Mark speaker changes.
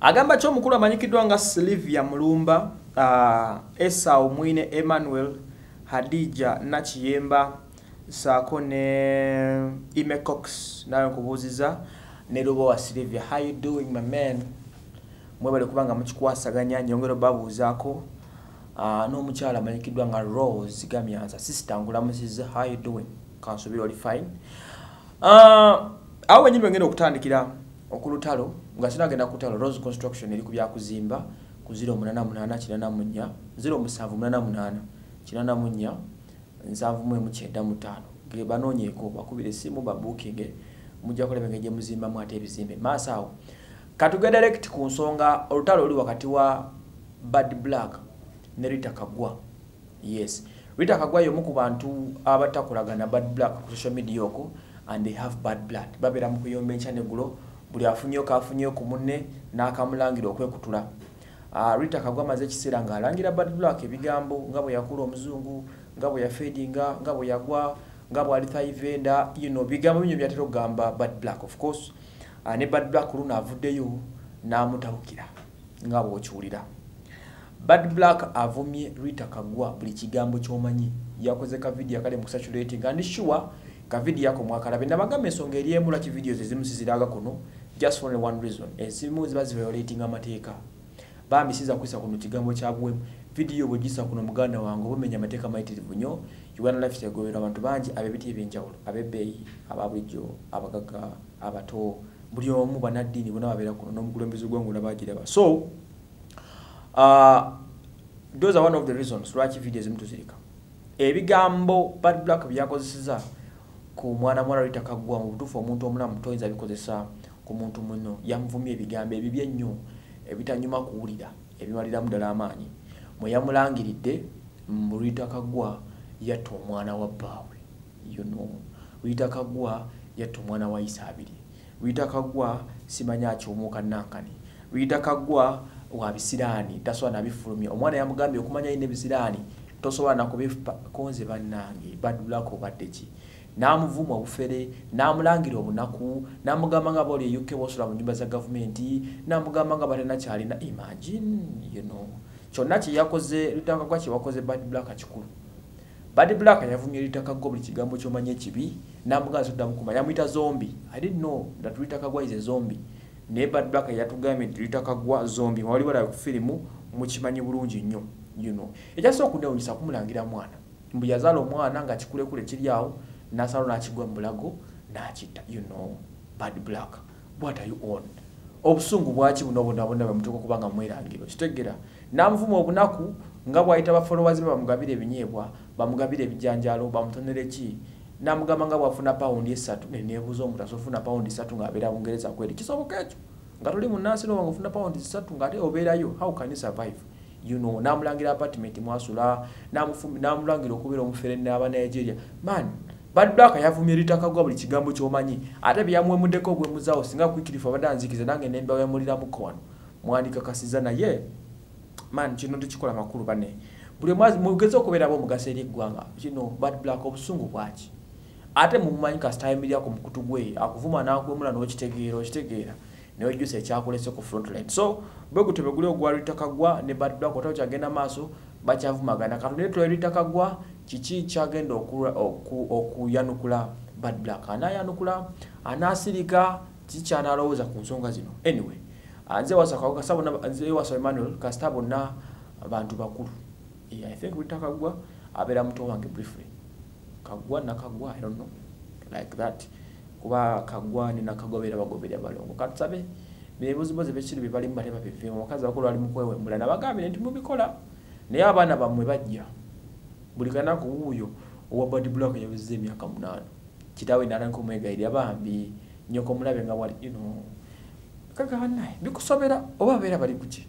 Speaker 1: Agamba kyo omukulu amanyikiddwa nga Sylvia Mulumba, uh, ah, Esa Omwine Emmanuel, Hadija Nakiyemba, saako ne Ime Cox nawe nkubuuziza ne Lubo wa Sylvia. How you doing my man? Mwe bali kuba nga mukikwasaganya nyongero babuuzaako. Uh, n'omukyala amanyikiddwa nga Rose Gamyanza. Sister nkulamusiza. How you doing? Kansubira oli fine. Uh, awo wenyini bwengeri okutandikira. okulutalo nga sina agenda kutalo rose construction eri kubyakuzimba ku 0884 7794 banoonyeko bakubire esimu babukinge mujja kulaba engeri gyemuzimbamu ate ebizimbe maaso awo katuge direct ku nsonga olutalo oli wakati wa bad black ne rita kagwa yes rita kagwa yomu ku bantu abatakulagana bad black ku social media oko and they have bad blood babeera mu kuyomba enkya neggulo buli afunyeko afunyeyo ku munne n'akamulangira okwekutula ah, rita kagwa amaze ekiseera ng'alangira badblak ebigambo nga bwe yakula omuzungu nga bwe yafedinga nga bwe yagwa nga bwali thaivenda yino bigambo binyo byatera okugamba badblak of course ah, ne badblak luno avuddeyo n'amutabukira nga bweokiwulira badblak avumye rita kagwa buli kigambo kyomanyi yakoze kavidiyo akale mukusaculeti nga ndi shuwa kavidi yako mwakalabi ndabagamba ensonga eri emu lwaki vidiyo ezimu ziziraga kuno just for one reason ensimu eh, ziba ziviolating amateeka bambi siza kuisa kuno kigambo kyabwemu vidiyo bwegisa kuno muganda wange obumenya amateeka mayitirivu nyo uganda life kyagoberwa abantu bangi ab'ebiti ebyenjawulo ab'ebbeeyi ababulijjo abagaga abato buli omu banaddiini bona babeera kuno n'omukulembeze gwangulabagiraba so uh, those are one of the reasons lwaki vidiyo ezimu tuzirika ebigambo bad black byakozeseza ku mwana muwala oli takaggwa mu butuufu omuntu omulamu toyinza bikozesa ku muntu muno yamuvumye ebigambo ebibi ennyo ebitanyuma kuwulira ebimaliramu ddala amaanyi mwe yamulangiridde mu lwitakaggwa yatta omwana wa bbaawe yono lwitakaggwa yatta omwana wa isaabiri lwitakaggwa simanya akyomuuka nankani lwitakaggwa wabisiraani tasobola nabifulumya omwana yamugambye okumanya yine ebisiraani tosobola nakubikonze bannange badulako baddeki n'amuvuma obufere n'amulangira obunaku n'amugamba nga boli yuke bosula mu nyumba za gavumenti n'amugamba nga balina na imagine you know kyonna kyeyakoze lutakagwa wakoze bad black kikulu bad black yavumye lutakagwa buli kigambo kyomanya ekibi n'amugamba soddamu mukuma yamuita zombi i didn't know that gwa is a zombie ne bad black yatugambye nti gwa zombi wali balaba ku firimu mukimanyi bulungi nnyo you know ekyasooka okunewunyisa kumulangira mwana mbu yazaala omwana nga kikulekule kiri awo nasalo nakigwa mulago nakita you know bad black what are you on obusungu bwaki buno bonabona bamutuka kubanga mwerangiro kitegera namuvuma obunaku nga bwayita bafollowers be bamugabira ebinyeebwa bamugabira ebijanjalo bamutonere ki namugamba nga bwafuna paundi esatu nenebuuza omuntu asofuna paundi esatu ngaabeera bungereza kweri kisoboka ekyo nga tuli munansi nobanga ofuna paundi esatu ngaate obeerayo how can you survive you know namulangira apartiment mwasula namulangira okubeera omufere naba nigeria mani badbaka yavumirita kagwa buli kigambo kyomanyi ate byamuwe muddeko gwe muzawo singa kuikirifa badanzikiza nange nemba yamulira mukono mwandika kasiza naye man kino tukikola makulu bane buli mwazi mugeze okubeera abo omugaso eri eggwanga kino bad black obusungu bwaki ate mumumanyi kasitayimirya ku mukutu gwe akuvuma n'akwemula n'okitegeera okitegeera newejjusa ekyakolese ku frontline so bwe gutebe guli ogwa lwitakagwa ne bad black otalo kyagenda maaso bakyavumagana katonde tulabe litakagwa kiki kyagenda okuyanukula bad black anayanukula anasirika kikyanalowooza ku nsonga zino anyway nzewasa emmanuel kasita bonna abantu bakulu i think litakagwa abeera muto wange briefly kagwa nakagwa ino like that kuba kagwa nenakagwa beera bagobere abalongo katusabe bebuzibuzi bekiri bebalimu batebabivemu abakazi bakulu bali mukwewembula nabagambire nti mubikola naye abaana bammwe bajja buli kanaku wuuyo owa body block yaweza emyaka munaana kitaawe naalanka omwegayirya bambi nyoka omulabe nga wali ino kakaanaye bikusobera oba abeera bali kuki